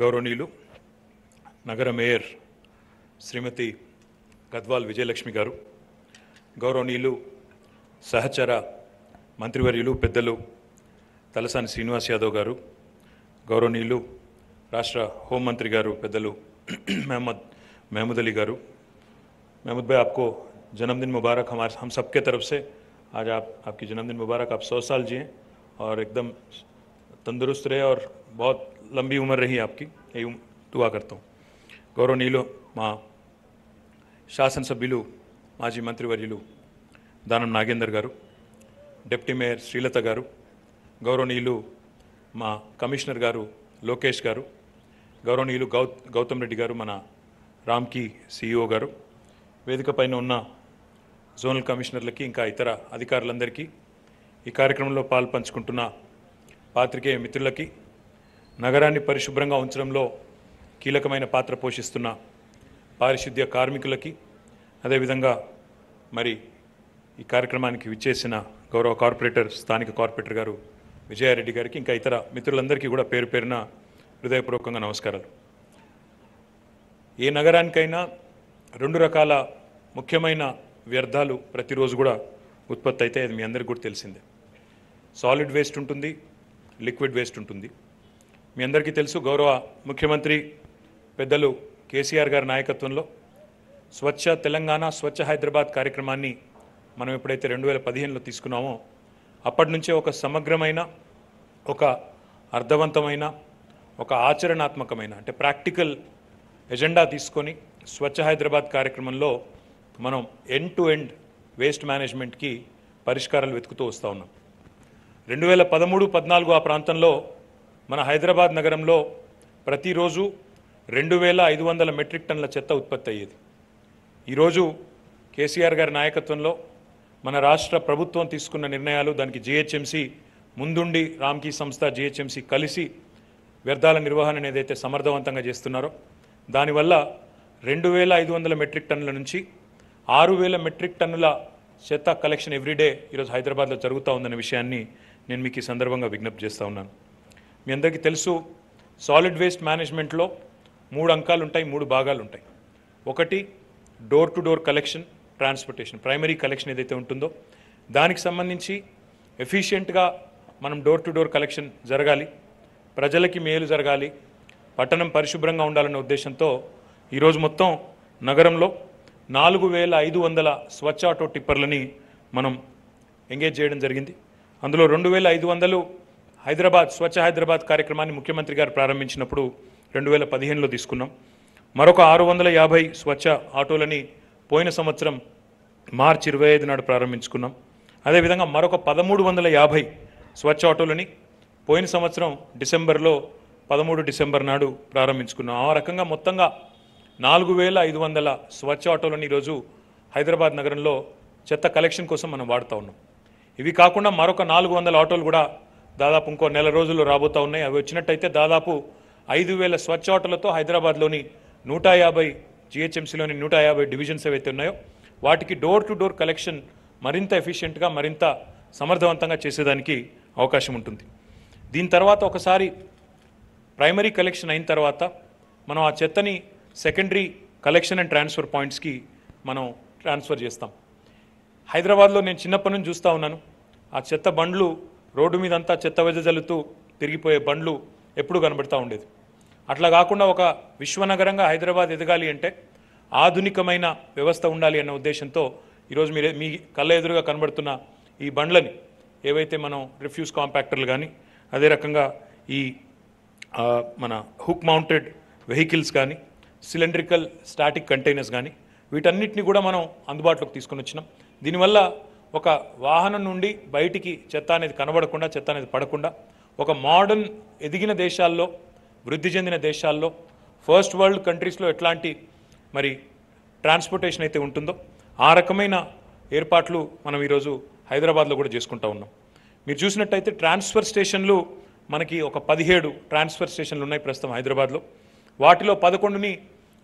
गौरवनी नगर मेयर श्रीमती गद्वा विजयलक्ष्मी गार गौरवनी सहचर मंत्रिवर्यलू तलासा श्रीनिवास यादव गार गौरवनी राष्ट्र होंमंत्री गारूल मेहम्मद मेहमूद अली गार मेहमूद भाई आपको जन्मदिन मुबारक हमारे हम सबके तरफ से आज आप आपकी जन्मदिन मुबारक आप सौ साल जिए और एकदम तंदुरुस्त रहे और बहुत లంబీ ఉమర్ రహి ఆప్కి यही दुआ గౌరవనీయులు మా శాసనసభ్యులు మాజీ మంత్రివర్యులు దానం నాగేందర్ గారు డిప్యూటీ మేయర్ శ్రీలత గారు గౌరవనీయులు మా కమిషనర్ గారు లోకేష్ గారు గౌరవనీయులు గౌ గౌతమ్ రెడ్డి గారు మన రామ్కి సిఇఓ గారు వేదిక పైన ఉన్న జోనల్ కమిషనర్లకి ఇంకా ఇతర అధికారులందరికీ ఈ కార్యక్రమంలో పాల్పంచుకుంటున్న పాత్రికేయ మిత్రులకి నగరాన్ని పరిశుభ్రంగా ఉంచడంలో కీలకమైన పాత్ర పోషిస్తున్న పారిశుద్ధ్య కార్మికులకి అదేవిధంగా మరి ఈ కార్యక్రమానికి విచ్చేసిన గౌరవ కార్పొరేటర్ స్థానిక కార్పొరేటర్ గారు విజయారెడ్డి గారికి ఇంకా ఇతర మిత్రులందరికీ కూడా పేరు పేరున హృదయపూర్వకంగా నమస్కారాలు ఏ నగరానికైనా రెండు రకాల ముఖ్యమైన వ్యర్థాలు ప్రతిరోజు కూడా ఉత్పత్తి అయితే అది మీ అందరికీ కూడా తెలిసిందే సాలిడ్ వేస్ట్ ఉంటుంది లిక్విడ్ వేస్ట్ ఉంటుంది మీ అందరికీ తెలుసు గౌరవ ముఖ్యమంత్రి పెద్దలు కేసీఆర్ గారి నాయకత్వంలో స్వచ్ఛ తెలంగాణ స్వచ్ఛ హైదరాబాద్ కార్యక్రమాన్ని మనం ఎప్పుడైతే రెండు వేల పదిహేనులో తీసుకున్నామో అప్పటి నుంచే ఒక సమగ్రమైన ఒక అర్థవంతమైన ఒక ఆచరణాత్మకమైన అంటే ప్రాక్టికల్ ఎజెండా తీసుకొని స్వచ్ఛ హైదరాబాద్ కార్యక్రమంలో మనం ఎండ్ టు ఎండ్ వేస్ట్ మేనేజ్మెంట్కి పరిష్కారాలు వెతుకుతూ వస్తూ ఉన్నాం రెండు వేల పదమూడు పద్నాలుగు ఆ ప్రాంతంలో మన హైదరాబాద్ నగరంలో ప్రతిరోజు రెండు వేల ఐదు వందల మెట్రిక్ టన్ల చెత్త ఉత్పత్తి అయ్యేది ఈరోజు కేసీఆర్ గారి నాయకత్వంలో మన రాష్ట్ర ప్రభుత్వం తీసుకున్న నిర్ణయాలు దానికి జిహెచ్ఎంసీ ముందుండి రామ్కీ సంస్థ జిహెచ్ఎంసీ కలిసి వ్యర్థాల నిర్వహణ ఏదైతే సమర్థవంతంగా చేస్తున్నారో దానివల్ల రెండు వేల ఐదు వందల మెట్రిక్ టన్నుల నుంచి ఆరు వేల మెట్రిక్ టన్నుల చెత్త కలెక్షన్ ఎవ్రీడే ఈరోజు హైదరాబాద్లో జరుగుతూ ఉందనే విషయాన్ని నేను మీకు ఈ సందర్భంగా విజ్ఞప్తి చేస్తూ ఉన్నాను మీ అందరికీ తెలుసు సాలిడ్ వేస్ట్ మేనేజ్మెంట్లో మూడు అంకాలు ఉంటాయి మూడు భాగాలు ఉంటాయి ఒకటి door to door collection transportation primary collection ఏదైతే ఉంటుందో దానికి సంబంధించి ఎఫిషియెంట్గా మనం డోర్ టు డోర్ కలెక్షన్ జరగాలి ప్రజలకి మేలు జరగాలి పట్టణం పరిశుభ్రంగా ఉండాలనే ఉద్దేశంతో ఈరోజు మొత్తం నగరంలో నాలుగు వేల ఐదు వందల స్వచ్ఛ ఆటో టిప్పర్లని మనం ఎంగేజ్ చేయడం జరిగింది అందులో రెండు వేల ఐదు వందలు హైదరాబాద్ స్వచ్ఛ హైదరాబాద్ కార్యక్రమాన్ని ముఖ్యమంత్రి గారు ప్రారంభించినప్పుడు రెండు వేల పదిహేనులో తీసుకున్నాం మరొక ఆరు వందల యాభై స్వచ్ఛ ఆటోలని పోయిన సంవత్సరం మార్చి ఇరవై ఐదు నాడు ప్రారంభించుకున్నాం అదేవిధంగా మరొక పదమూడు వందల యాభై స్వచ్ఛ ఆటోలని పోయిన సంవత్సరం డిసెంబర్లో పదమూడు డిసెంబర్ నాడు ప్రారంభించుకున్నాం ఆ రకంగా మొత్తంగా నాలుగు వేల ఐదు వందల స్వచ్ఛ ఆటోలను ఈరోజు హైదరాబాద్ నగరంలో చెత్త కలెక్షన్ కోసం మనం వాడుతూ ఉన్నాం ఇవి కాకుండా మరొక నాలుగు వందల ఆటోలు కూడా దాదాపు ఇంకో నెల రోజులు రాబోతూ ఉన్నాయి అవి వచ్చినట్టయితే దాదాపు ఐదు వేల స్వచ్ఛ ఆటోలతో హైదరాబాద్లోని నూట యాభై జిహెచ్ఎంసీలోని నూట యాభై డివిజన్స్ ఏవైతే ఉన్నాయో వాటికి డోర్ టు డోర్ కలెక్షన్ మరింత ఎఫిషియెంట్గా మరింత సమర్థవంతంగా చేసేదానికి అవకాశం ఉంటుంది దీని తర్వాత ఒకసారి ప్రైమరీ కలెక్షన్ అయిన తర్వాత మనం ఆ చెత్తని సెకండరీ కలెక్షన్ అండ్ ట్రాన్స్ఫర్ పాయింట్స్కి మనం ట్రాన్స్ఫర్ చేస్తాం హైదరాబాద్లో నేను చిన్నప్పటి నుంచి చూస్తూ ఉన్నాను ఆ చెత్త బండ్లు రోడ్డు మీద అంతా చెత్త వెదజల్లుతూ తిరిగిపోయే బండ్లు ఎప్పుడూ కనబడతా ఉండేది అట్లా కాకుండా ఒక విశ్వనగరంగా హైదరాబాద్ ఎదగాలి అంటే ఆధునికమైన వ్యవస్థ ఉండాలి అన్న ఉద్దేశంతో ఈరోజు మీరే మీ కళ్ళ ఎదురుగా కనబడుతున్న ఈ బండ్లని ఏవైతే మనం రిఫ్యూజ్ కాంపాక్టర్లు కానీ అదే రకంగా ఈ మన హుక్ మౌంటెడ్ వెహికల్స్ కానీ సిలిండ్రికల్ స్టాటిక్ కంటైనర్స్ కానీ వీటన్నిటిని కూడా మనం అందుబాటులోకి తీసుకొని వచ్చినాం దీనివల్ల ఒక వాహనం నుండి బయటికి చెత్త అనేది కనబడకుండా చెత్త అనేది పడకుండా ఒక మోడర్న్ ఎదిగిన దేశాల్లో వృద్ధి చెందిన దేశాల్లో ఫస్ట్ వరల్డ్ కంట్రీస్లో ఎట్లాంటి మరి ట్రాన్స్పోర్టేషన్ అయితే ఉంటుందో ఆ రకమైన ఏర్పాట్లు మనం ఈరోజు హైదరాబాద్లో కూడా చేసుకుంటా ఉన్నాం మీరు చూసినట్టయితే ట్రాన్స్ఫర్ స్టేషన్లు మనకి ఒక పదిహేడు ట్రాన్స్ఫర్ స్టేషన్లు ఉన్నాయి ప్రస్తుతం హైదరాబాద్లో వాటిలో పదకొండుని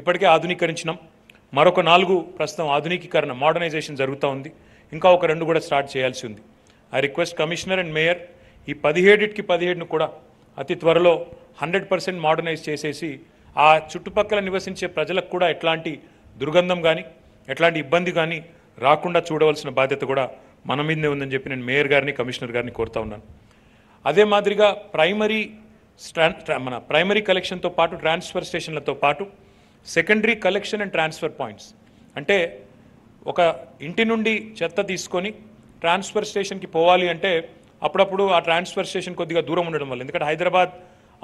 ఇప్పటికే ఆధునీకరించినాం మరొక నాలుగు ప్రస్తుతం ఆధునికీకరణ మోడర్నైజేషన్ జరుగుతూ ఉంది ఇంకా ఒక రెండు కూడా స్టార్ట్ చేయాల్సి ఉంది I request commissioner and mayor ఈ పదిహేడుకి పదిహేడును కూడా అతి త్వరలో హండ్రెడ్ పర్సెంట్ మోడర్నైజ్ చేసేసి ఆ చుట్టుపక్కల నివసించే ప్రజలకు కూడా ఎట్లాంటి దుర్గంధం కానీ ఎట్లాంటి ఇబ్బంది కానీ రాకుండా చూడవలసిన బాధ్యత కూడా మన మీదనే ఉందని చెప్పి నేను మేయర్ గారిని కమిషనర్ గారిని కోరుతా ఉన్నాను అదే మాదిరిగా ప్రైమరీ మన ప్రైమరీ కలెక్షన్తో పాటు ట్రాన్స్ఫర్ స్టేషన్లతో పాటు secondary collection and transfer points అంటే ఒక ఇంటి నుండి చెత్త తీసుకొని ట్రాన్స్ఫర్ స్టేషన్కి పోవాలి అంటే అప్పుడప్పుడు ఆ ట్రాన్స్ఫర్ స్టేషన్ కొద్దిగా దూరం ఉండడం వల్ల ఎందుకంటే హైదరాబాద్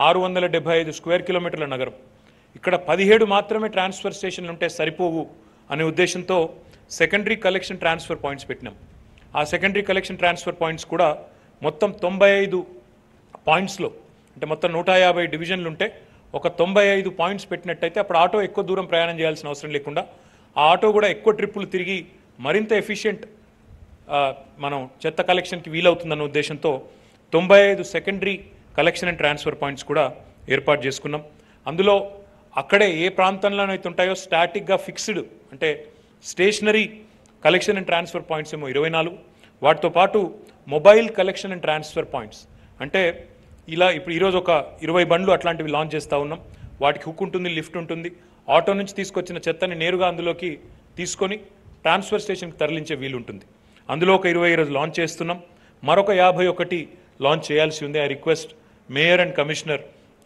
ఆరు వందల డెబ్బై ఐదు స్క్వేర్ కిలోమీటర్ల నగరం ఇక్కడ పదిహేడు మాత్రమే ట్రాన్స్ఫర్ స్టేషన్లు ఉంటే సరిపోవు అనే ఉద్దేశంతో సెకండరీ కలెక్షన్ ట్రాన్స్ఫర్ పాయింట్స్ పెట్టినాం ఆ సెకండరీ కలెక్షన్ ట్రాన్స్ఫర్ పాయింట్స్ కూడా మొత్తం తొంభై ఐదు పాయింట్స్లో అంటే మొత్తం నూట యాభై డివిజన్లు ఉంటే ఒక తొంభై ఐదు పాయింట్స్ పెట్టినట్టయితే అప్పుడు ఆటో ఎక్కువ దూరం ప్రయాణం చేయాల్సిన అవసరం లేకుండా ఆ ఆటో కూడా ఎక్కువ ట్రిప్పులు తిరిగి మరింత ఎఫిషియెంట్ మనం చెత్త కలెక్షన్కి వీలవుతుందన్న ఉద్దేశంతో తొంభై ఐదు secondary collection and transfer points కూడా ఏర్పాటు చేసుకున్నాం అందులో అక్కడే ఏ ప్రాంతంలోనైతే ఉంటాయో స్టాటిక్గా ఫిక్స్డ్ అంటే stationary collection and transfer points ఏమో ఇరవై నాలుగు వాటితో పాటు mobile collection and transfer points అంటే ఇలా ఇప్పుడు ఈరోజు ఒక ఇరవై బండ్లు అట్లాంటివి లాంచ్ చేస్తూ ఉన్నాం వాటికి హుక్ ఉంటుంది లిఫ్ట్ ఉంటుంది ఆటో నుంచి తీసుకొచ్చిన చెత్తని నేరుగా అందులోకి తీసుకొని ట్రాన్స్ఫర్ స్టేషన్కి తరలించే వీలుంటుంది అందులో ఒక ఇరవై రోజు లాంచ్ చేస్తున్నాం మరొక యాభై ఒకటి లాంచ్ చేయాల్సి ఉంది ఆ రిక్వెస్ట్ మేయర్ అండ్ కమిషనర్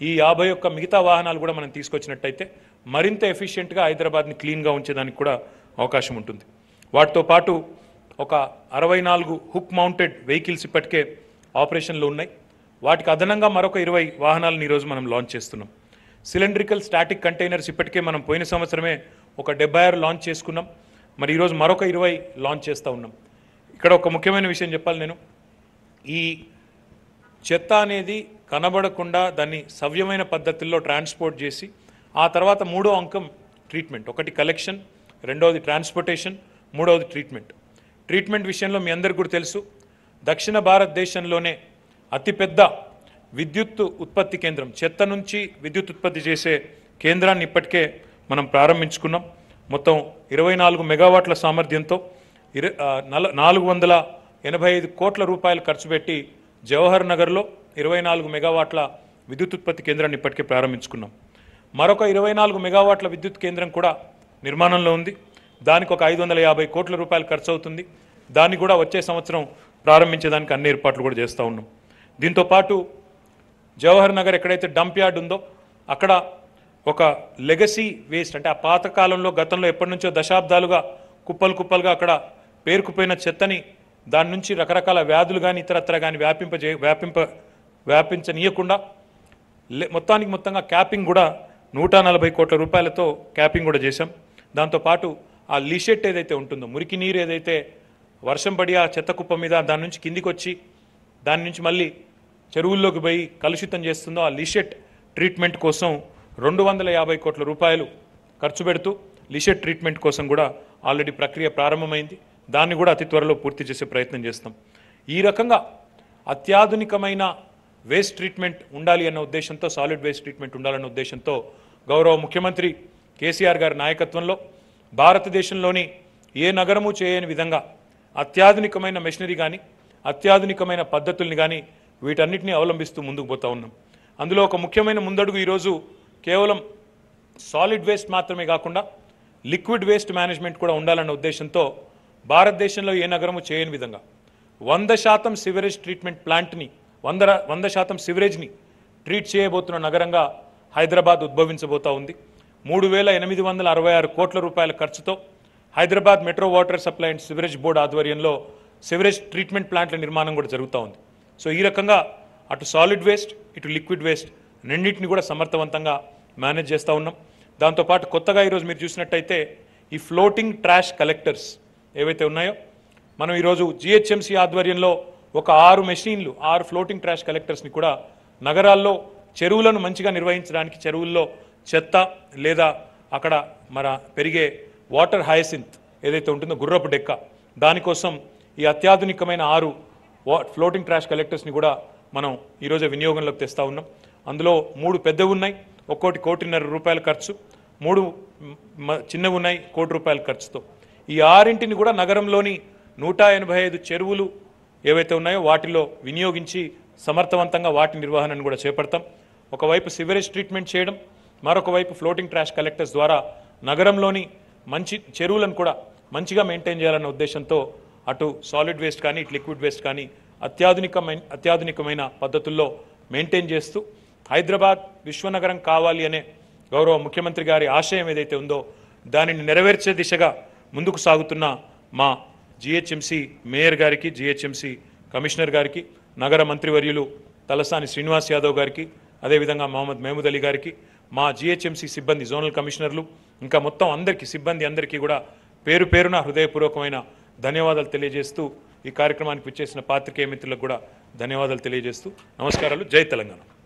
ఈ యాభై ఒక్క మిగతా వాహనాలు కూడా మనం తీసుకొచ్చినట్టయితే మరింత ఎఫిషియెంట్గా హైదరాబాద్ని క్లీన్గా ఉంచేదానికి కూడా అవకాశం ఉంటుంది వాటితో పాటు ఒక అరవై నాలుగు హుక్ మౌంటెడ్ వెహికల్స్ ఇప్పటికే ఆపరేషన్లో ఉన్నాయి వాటికి అదనంగా మరొక ఇరవై వాహనాలను ఈరోజు మనం లాంచ్ చేస్తున్నాం సిలిండ్రికల్ స్టాటిక్ కంటైనర్స్ ఇప్పటికే మనం పోయిన సంవత్సరమే ఒక డెబ్బై ఆరు లాంచ్ చేసుకున్నాం మరి ఈరోజు మరొక ఇరవై లాంచ్ చేస్తూ ఉన్నాం ఇక్కడ ఒక ముఖ్యమైన విషయం చెప్పాలి నేను ఈ చెత్త అనేది కనబడకుండా దాన్ని సవ్యమైన పద్ధతుల్లో ట్రాన్స్పోర్ట్ చేసి ఆ తర్వాత మూడో అంకం ట్రీట్మెంట్ ఒకటి కలెక్షన్ రెండవది ట్రాన్స్పోర్టేషన్ మూడవది ట్రీట్మెంట్ ట్రీట్మెంట్ విషయంలో మీ అందరికీ కూడా తెలుసు దక్షిణ భారతదేశంలోనే అతిపెద్ద విద్యుత్ ఉత్పత్తి కేంద్రం చెత్త నుంచి విద్యుత్ ఉత్పత్తి చేసే కేంద్రాన్ని ఇప్పటికే మనం ప్రారంభించుకున్నాం మొత్తం ఇరవై నాలుగు మెగావాట్ల సామర్థ్యంతో ఇర నాలుగు వందల ఎనభై ఐదు కోట్ల రూపాయలు ఖర్చు పెట్టి జవహర్ నగర్లో ఇరవై నాలుగు మెగావాట్ల విద్యుత్ ఉత్పత్తి కేంద్రాన్ని ఇప్పటికే ప్రారంభించుకున్నాం మరొక ఇరవై నాలుగు మెగావాట్ల విద్యుత్ కేంద్రం కూడా నిర్మాణంలో ఉంది దానికి ఒక ఐదు వందల యాభై కోట్ల రూపాయలు ఖర్చు అవుతుంది దాన్ని కూడా వచ్చే సంవత్సరం ప్రారంభించేదానికి అన్ని ఏర్పాట్లు కూడా చేస్తూ ఉన్నాం దీంతోపాటు జవహర్ నగర్ ఎక్కడైతే డంప్ యార్డ్ ఉందో అక్కడ ఒక లెగసీ వేస్ట్ అంటే ఆ పాతకాలంలో గతంలో ఎప్పటి నుంచో దశాబ్దాలుగా కుప్పలు కుప్పలుగా అక్కడ పేరుకుపోయిన చెత్తని దాని నుంచి రకరకాల వ్యాధులు కానీ ఇతరత్ర కానీ వ్యాపింపజే వ్యాపింప వ్యాపించనీయకుండా మొత్తానికి మొత్తంగా క్యాపింగ్ కూడా నూట నలభై కోట్ల రూపాయలతో క్యాపింగ్ కూడా చేశాం దాంతోపాటు ఆ లిషెట్ ఏదైతే ఉంటుందో మురికి నీరు ఏదైతే వర్షం పడి ఆ చెత్త కుప్ప మీద దాని నుంచి కిందికి వచ్చి దాని నుంచి మళ్ళీ చెరువుల్లోకి పోయి కలుషితం చేస్తుందో ఆ లిషెట్ ట్రీట్మెంట్ కోసం రెండు వందల యాభై కోట్ల రూపాయలు ఖర్చు పెడుతూ లిషెట్ ట్రీట్మెంట్ కోసం కూడా ఆల్రెడీ ప్రక్రియ ప్రారంభమైంది దాన్ని కూడా అతి త్వరలో పూర్తి చేసే ప్రయత్నం చేస్తాం ఈ రకంగా అత్యాధునికమైన వేస్ట్ ట్రీట్మెంట్ ఉండాలి అన్న ఉద్దేశంతో సాలిడ్ వేస్ట్ ట్రీట్మెంట్ ఉండాలన్న ఉద్దేశంతో గౌరవ ముఖ్యమంత్రి కేసీఆర్ గారి నాయకత్వంలో భారతదేశంలోని ఏ నగరము చేయని విధంగా అత్యాధునికమైన మెషినరీ కానీ అత్యాధునికమైన పద్ధతుల్ని కానీ వీటన్నిటిని అవలంబిస్తూ ముందుకు పోతా ఉన్నాం అందులో ఒక ముఖ్యమైన ముందడుగు ఈరోజు కేవలం సాలిడ్ వేస్ట్ మాత్రమే కాకుండా లిక్విడ్ వేస్ట్ మేనేజ్మెంట్ కూడా ఉండాలన్న ఉద్దేశంతో భారతదేశంలో ఏ నగరము చేయని విధంగా వంద శాతం సివరేజ్ ట్రీట్మెంట్ ప్లాంట్ని వంద వంద శాతం సివరేజ్ని ట్రీట్ చేయబోతున్న నగరంగా హైదరాబాద్ ఉద్భవించబోతా ఉంది మూడు వేల ఎనిమిది వందల అరవై ఆరు కోట్ల రూపాయల ఖర్చుతో Hyderabad metro water supply and sewerage board ఆధ్వర్యంలో సివరేజ్ ట్రీట్మెంట్ ప్లాంట్ల నిర్మాణం కూడా జరుగుతూ ఉంది సో ఈ రకంగా అటు సాలిడ్ వేస్ట్ ఇటు లిక్విడ్ వేస్ట్ రెండింటిని కూడా సమర్థవంతంగా మేనేజ్ చేస్తూ ఉన్నాం దాంతోపాటు కొత్తగా ఈరోజు మీరు చూసినట్టయితే ఈ ఫ్లోటింగ్ ట్రాష్ కలెక్టర్స్ ఏవైతే ఉన్నాయో మనం ఈరోజు జిహెచ్ఎంసీ ఆధ్వర్యంలో ఒక ఆరు మెషీన్లు ఆరు ఫ్లోటింగ్ ట్రాష్ కలెక్టర్స్ని కూడా నగరాల్లో చెరువులను మంచిగా నిర్వహించడానికి చెరువుల్లో చెత్త లేదా అక్కడ మన పెరిగే వాటర్ హయసింత్ ఏదైతే ఉంటుందో గుర్రపు డెక్క దానికోసం ఈ అత్యాధునికమైన ఆరు ఫ్లోటింగ్ ట్రాష్ కలెక్టర్స్ని కూడా మనం ఈరోజు వినియోగంలోకి తెస్తూ ఉన్నాం అందులో మూడు పెద్దవి ఉన్నాయి ఒక్కోటి కోటిన్నర రూపాయల ఖర్చు మూడు చిన్నవి ఉన్నాయి కోటి రూపాయల ఖర్చుతో ఈ ఆరింటిని కూడా నగరంలోని నూట ఎనభై ఐదు చెరువులు ఏవైతే ఉన్నాయో వాటిలో వినియోగించి సమర్థవంతంగా వాటి నిర్వహణను కూడా చేపడతాం ఒకవైపు సివరేజ్ ట్రీట్మెంట్ చేయడం మరొక వైపు ఫ్లోటింగ్ ట్రాష్ కలెక్టర్స్ ద్వారా నగరంలోని మంచి చెరువులను కూడా మంచిగా మెయింటైన్ చేయాలన్న ఉద్దేశంతో అటు సాలిడ్ వేస్ట్ కానీ ఇటు లిక్విడ్ వేస్ట్ కానీ అత్యాధునికమైన అత్యాధునికమైన పద్ధతుల్లో మెయింటైన్ చేస్తూ హైదరాబాద్ విశ్వనగరం కావాలి అనే గౌరవ ముఖ్యమంత్రి గారి ఆశయం ఏదైతే ఉందో దానిని నెరవేర్చే దిశగా ముందుకు సాగుతున్న మా జిహెచ్ఎంసీ మేయర్ గారికి జిహెచ్ఎంసీ కమిషనర్ గారికి నగర మంత్రివర్యులు తలసాని శ్రీనివాస్ యాదవ్ గారికి అదేవిధంగా మహమ్మద్ మహమూద్ అలీ గారికి మా జిహెచ్ఎంసీ సిబ్బంది జోనల్ కమిషనర్లు ఇంకా మొత్తం అందరికీ సిబ్బంది అందరికీ కూడా పేరు పేరున హృదయపూర్వకమైన ధన్యవాదాలు తెలియజేస్తూ ఈ కార్యక్రమానికి విచ్చేసిన పాత్రికేయ మిత్రులకు కూడా ధన్యవాదాలు తెలియజేస్తూ నమస్కారాలు జై తెలంగాణ